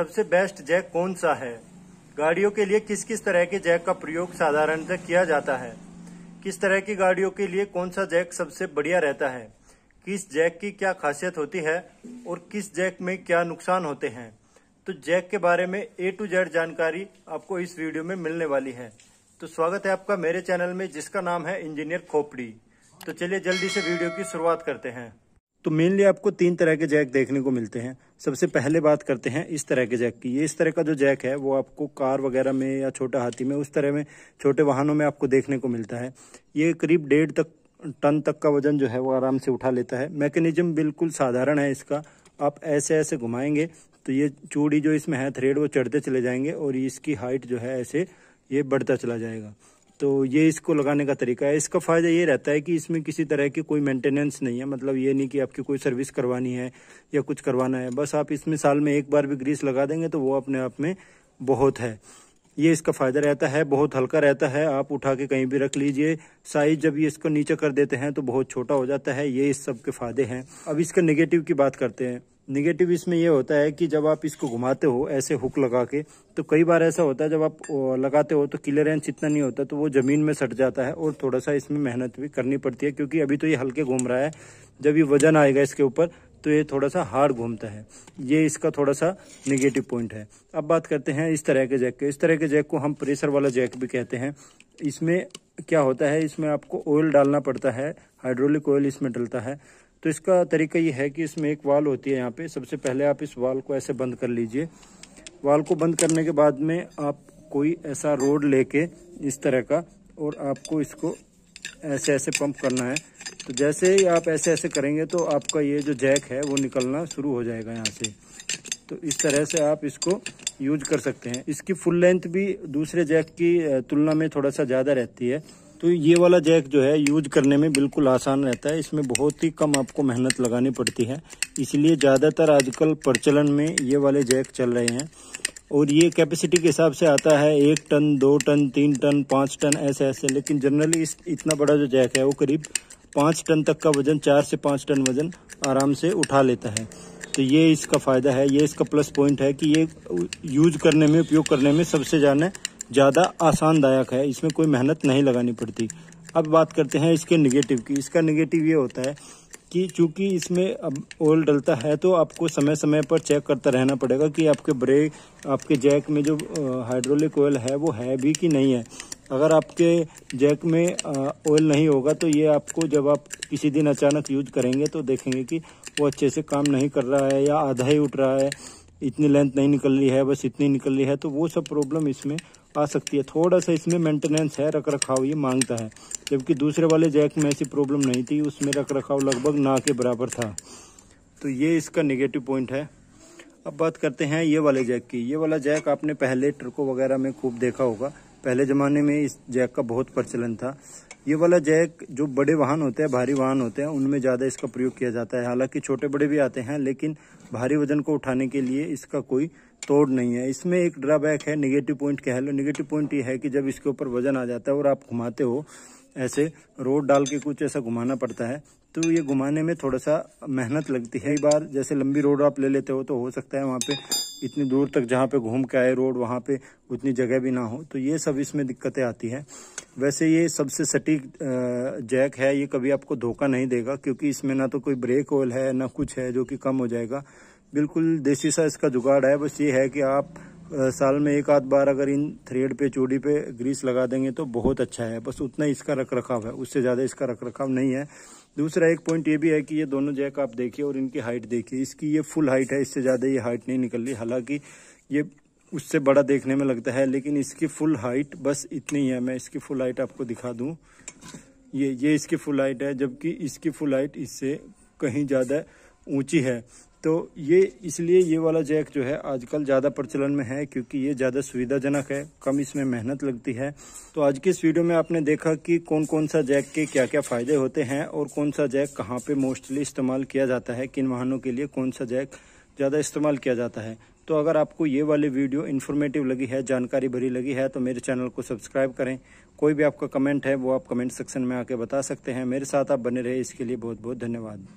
सबसे best Jack कौन सा है गाड़ियों के लिए किस किस तरह के जैक का प्रयोग साधारणतः किया जाता है किस तरह की गाड़ियों के लिए कौन सा जैक सबसे बढ़िया रहता है किस जैक की क्या खासियत होती है और किस जैक में क्या नुकसान होते हैं तो जैक के बारे में ए टू जेड जानकारी आपको इस वीडियो में मिलने वाली है तो स्वागत है आपका मेरे चैनल में जिसका नाम है इंजीनियर खोपड़ी तो चलिए जल्दी से वीडियो की शुरुआत करते हैं तो मेनली आपको तीन तरह के जैक देखने को मिलते हैं सबसे पहले बात करते हैं इस तरह के जैक की ये इस तरह का जो जैक है वो आपको कार वगैरह में या छोटा हाथी में उस तरह में छोटे वाहनों में आपको देखने को मिलता है ये करीब डेढ़ तक टन तक का वजन जो है वो आराम से उठा लेता है मैकेनिज्म बिल्कुल साधारण है इसका आप ऐसे ऐसे घुमाएंगे तो ये चूड़ी जो इसमें है थ्रेड वो चढ़ते चले जाएंगे और इसकी हाइट जो है ऐसे ये बढ़ता चला जाएगा तो ये इसको लगाने का तरीका है इसका फ़ायदा ये रहता है कि इसमें किसी तरह की कोई मेंटेनेंस नहीं है मतलब ये नहीं कि आपकी कोई सर्विस करवानी है या कुछ करवाना है बस आप इसमें साल में एक बार भी ग्रीस लगा देंगे तो वो अपने आप में बहुत है ये इसका फ़ायदा रहता है बहुत हल्का रहता है आप उठा के कहीं भी रख लीजिए साइज जब ये इसको नीचे कर देते हैं तो बहुत छोटा हो जाता है ये इस सब के फ़ायदे हैं अब इसके नेगेटिव की बात करते हैं निगेटिव इसमें यह होता है कि जब आप इसको घुमाते हो ऐसे हुक लगा के तो कई बार ऐसा होता है जब आप लगाते हो तो क्लियरेंस इतना नहीं होता तो वो ज़मीन में सट जाता है और थोड़ा सा इसमें मेहनत भी करनी पड़ती है क्योंकि अभी तो ये हल्के घूम रहा है जब ये वजन आएगा इसके ऊपर तो ये थोड़ा सा हार्ड घूमता है ये इसका थोड़ा सा निगेटिव पॉइंट है अब बात करते हैं इस तरह के जैक के इस तरह के जैक को हम प्रेशर वाला जैक भी कहते हैं इसमें क्या होता है इसमें आपको ऑयल डालना पड़ता है हाइड्रोलिक ऑयल इसमें डलता है तो इसका तरीका ये है कि इसमें एक वाल होती है यहाँ पे सबसे पहले आप इस वाल को ऐसे बंद कर लीजिए वाल को बंद करने के बाद में आप कोई ऐसा रोड लेके इस तरह का और आपको इसको ऐसे ऐसे पंप करना है तो जैसे ही आप ऐसे ऐसे करेंगे तो आपका ये जो जैक है वो निकलना शुरू हो जाएगा यहाँ से तो इस तरह से आप इसको यूज कर सकते हैं इसकी फुल लेंथ भी दूसरे जैक की तुलना में थोड़ा सा ज़्यादा रहती है तो ये वाला जैक जो है यूज करने में बिल्कुल आसान रहता है इसमें बहुत ही कम आपको मेहनत लगानी पड़ती है इसलिए ज़्यादातर आजकल प्रचलन में ये वाले जैक चल रहे हैं और ये कैपेसिटी के हिसाब से आता है एक टन दो टन तीन टन पाँच टन ऐसे ऐसे लेकिन जनरली इस इतना बड़ा जो जैक है वो करीब पाँच टन तक का वजन चार से पाँच टन वजन आराम से उठा लेता है तो ये इसका फ़ायदा है ये इसका प्लस पॉइंट है कि ये यूज करने में उपयोग करने में सबसे ज़्यादा ज़्यादा आसानदायक है इसमें कोई मेहनत नहीं लगानी पड़ती अब बात करते हैं इसके निगेटिव की इसका निगेटिव ये होता है कि चूंकि इसमें अब ऑयल डलता है तो आपको समय समय पर चेक करता रहना पड़ेगा कि आपके ब्रेक आपके जैक में जो हाइड्रोलिक ऑयल है वो है भी कि नहीं है अगर आपके जैक में ऑयल नहीं होगा तो ये आपको जब आप किसी दिन अचानक यूज करेंगे तो देखेंगे कि वो अच्छे से काम नहीं कर रहा है या आधा ही उठ रहा है इतनी लेंथ नहीं निकल रही है बस इतनी निकल रही है तो वो सब प्रॉब्लम इसमें आ सकती है थोड़ा सा इसमें मेंटेनेंस है रख रखाव ये मांगता है जबकि दूसरे वाले जैक में ऐसी प्रॉब्लम नहीं थी उसमें रख रखाव लगभग ना के बराबर था तो ये इसका नेगेटिव पॉइंट है अब बात करते हैं ये वाले जैक की ये वाला जैक आपने पहले ट्रकों वगैरह में खूब देखा होगा पहले ज़माने में इस जैक का बहुत प्रचलन था ये वाला जैक जो बड़े वाहन होते हैं भारी वाहन होते हैं उनमें ज़्यादा इसका प्रयोग किया जाता है हालांकि छोटे बड़े भी आते हैं लेकिन भारी वजन को उठाने के लिए इसका कोई स्टोर्ड नहीं है इसमें एक ड्राबैक है निगेटिव पॉइंट कह लो निगेटिव पॉइंट ये है कि जब इसके ऊपर वजन आ जाता है और आप घुमाते हो ऐसे रोड डाल के कुछ ऐसा घुमाना पड़ता है तो ये घुमाने में थोड़ा सा मेहनत लगती है कई बार जैसे लंबी रोड आप ले लेते हो तो हो सकता है वहाँ पे इतनी दूर तक जहाँ पे घूम के आए रोड वहाँ पे उतनी जगह भी ना हो तो ये सब इसमें दिक्कतें आती हैं वैसे ये सबसे सटीक जैक है ये कभी आपको धोखा नहीं देगा क्योंकि इसमें ना तो कोई ब्रेक ऑयल है ना कुछ है जो कि कम हो जाएगा बिल्कुल देसी सा इसका जुगाड़ है बस ये है कि आप साल में एक आध बार अगर इन थ्रेड पे चूड़ी पे ग्रीस लगा देंगे तो बहुत अच्छा है बस उतना ही इसका रख रखाव है उससे ज़्यादा इसका रख रखाव नहीं है दूसरा एक पॉइंट ये भी है कि ये दोनों जैक आप देखिए और इनकी हाइट देखिए इसकी ये फुल हाइट है इससे ज़्यादा ये हाइट नहीं निकल रही हालांकि ये उससे बड़ा देखने में लगता है लेकिन इसकी फुल हाइट बस इतनी है मैं इसकी फुल हाइट आपको दिखा दूँ ये ये इसकी फुल हाइट है जबकि इसकी फुल हाइट इससे कहीं ज़्यादा ऊंची है तो ये इसलिए ये वाला जैक जो है आजकल ज़्यादा प्रचलन में है क्योंकि ये ज़्यादा सुविधाजनक है कम इसमें मेहनत लगती है तो आज की इस वीडियो में आपने देखा कि कौन कौन सा जैक के क्या क्या फ़ायदे होते हैं और कौन सा जैक कहाँ पे मोस्टली इस्तेमाल किया जाता है किन वाहनों के लिए कौन सा जैक ज़्यादा इस्तेमाल किया जाता है तो अगर आपको ये वाली वीडियो इन्फॉर्मेटिव लगी है जानकारी भरी लगी है तो मेरे चैनल को सब्सक्राइब करें कोई भी आपका कमेंट है वो आप कमेंट सेक्शन में आके बता सकते हैं मेरे साथ आप बने रहे इसके लिए बहुत बहुत धन्यवाद